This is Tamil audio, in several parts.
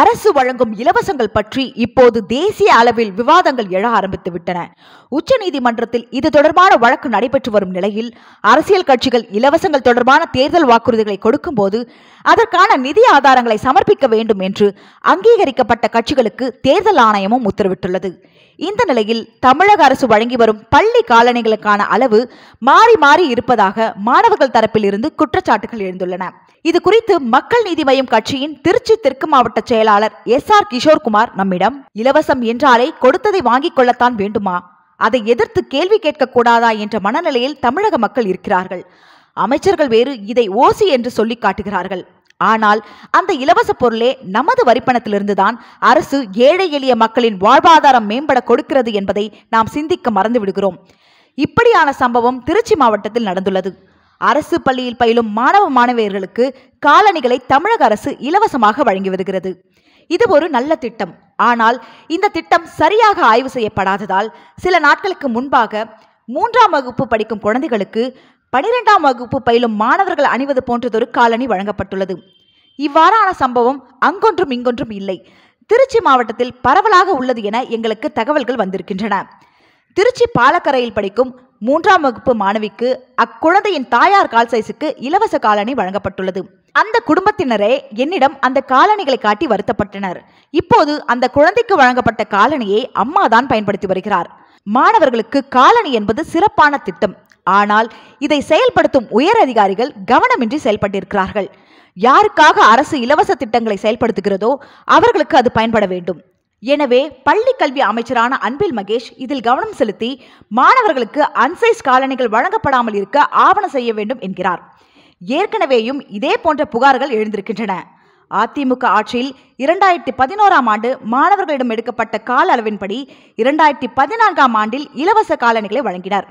அரசு வழங்கும் இலவசங்கள் பற்றி இப்போது தேசிய அளவில் விவாதங்கள் எழ ஆரம்பித்து விட்டன உச்சநீதிமன்றத்தில் இது தொடர்பான வழக்கு நடைபெற்று வரும் நிலையில் அரசியல் கட்சிகள் இலவசங்கள் தொடர்பான தேர்தல் வாக்குறுதிகளை கொடுக்கும்போது அதற்கான நிதி ஆதாரங்களை சமர்ப்பிக்க வேண்டும் என்று அங்கீகரிக்கப்பட்ட கட்சிகளுக்கு தேர்தல் ஆணையமும் உத்தரவிட்டுள்ளது இந்த நிலையில் தமிழக அரசு வழங்கி வரும் பள்ளி காலணிகளுக்கான அளவு மாறி மாறி இருப்பதாக மாணவர்கள் தரப்பில் இருந்து குற்றச்சாட்டுகள் எழுந்துள்ளன இது குறித்து மக்கள் நீதி மையம் கட்சியின் திருச்சி தெற்கு மாவட்ட செயலாளர் எஸ் ஆர் கிஷோர்குமார் நம்மிடம் இலவசம் என்றாலே கொடுத்ததை வாங்கிக் கொள்ளத்தான் வேண்டுமா அதை எதிர்த்து கேள்வி கேட்கக்கூடாதா என்ற மனநிலையில் தமிழக மக்கள் இருக்கிறார்கள் அமைச்சர்கள் வேறு இதை ஓசி என்று சொல்லி காட்டுகிறார்கள் ஆனால் அந்த இலவச பொருளே நமது வரிப்பணத்திலிருந்துதான் அரசு ஏழை எளிய மக்களின் வாழ்வாதாரம் மேம்பட கொடுக்கிறது என்பதை நாம் சிந்திக்க மறந்து விடுகிறோம் இப்படியான சம்பவம் திருச்சி மாவட்டத்தில் நடந்துள்ளது அரசு பள்ளியில் பயிலும் மாணவ மாணவியர்களுக்கு காலணிகளை தமிழக அரசு இலவசமாக வழங்கி வருகிறது இது ஒரு நல்ல திட்டம் ஆனால் இந்த திட்டம் சரியாக ஆய்வு செய்யப்படாததால் சில நாட்களுக்கு முன்பாக மூன்றாம் வகுப்பு படிக்கும் குழந்தைகளுக்கு பனிரெண்டாம் வகுப்பு பயிலும் மாணவர்கள் அணிவது போன்றதொரு காலணி வழங்கப்பட்டுள்ளது இவ்வாறான சம்பவம் அங்கொன்றும் இங்கொன்றும் இல்லை திருச்சி மாவட்டத்தில் பரவலாக உள்ளது என எங்களுக்கு தகவல்கள் வந்திருக்கின்றன திருச்சி பாலக்கரையில் படிக்கும் மூன்றாம் வகுப்பு மாணவிக்கு அக்குழந்தையின் தாயார் கால் சைஸுக்கு இலவச காலணி வழங்கப்பட்டுள்ளது அந்த குடும்பத்தினரே என்னிடம் அந்த காலணிகளை காட்டி வருத்தப்பட்டனர் இப்போது அந்த குழந்தைக்கு வழங்கப்பட்ட காலணியை அம்மாதான் பயன்படுத்தி வருகிறார் மாணவர்களுக்கு காலணி என்பது சிறப்பான திட்டம் ஆனால் இதை செயல்படுத்தும் உயர் அதிகாரிகள் கவனமின்றி செயல்பட்டிருக்கிறார்கள் யாருக்காக அரசு இலவச திட்டங்களை செயல்படுத்துகிறதோ அவர்களுக்கு அது பயன்பட வேண்டும் எனவே பள்ளி கல்வி அமைச்சரான அன்பில் மகேஷ் இதில் கவனம் செலுத்தி மாணவர்களுக்கு அன்சைஸ் காலணிகள் வழங்கப்படாமல் இருக்க ஆவணம் செய்ய வேண்டும் என்கிறார் ஏற்கனவேயும் இதே போன்ற புகார்கள் எழுந்திருக்கின்றன அதிமுக ஆட்சியில் இரண்டாயிரத்தி பதினோராம் ஆண்டு மாணவர்களிடம் எடுக்கப்பட்ட கால அளவின்படி இரண்டாயிரத்தி பதினான்காம் ஆண்டில் இலவச காலணிகளை வழங்கினர்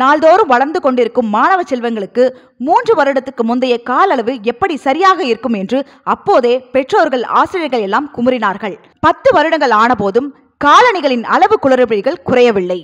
நாள்தோறும் வளர்ந்து கொண்டிருக்கும் மாணவ செல்வங்களுக்கு மூன்று வருடத்துக்கு முந்தைய கால அளவு எப்படி சரியாக இருக்கும் என்று அப்போதே பெற்றோர்கள் ஆசிரியர்கள் எல்லாம் குமுறினார்கள் பத்து வருடங்கள் ஆனபோதும் காலணிகளின் அளவு குளறுபடிகள் குறையவில்லை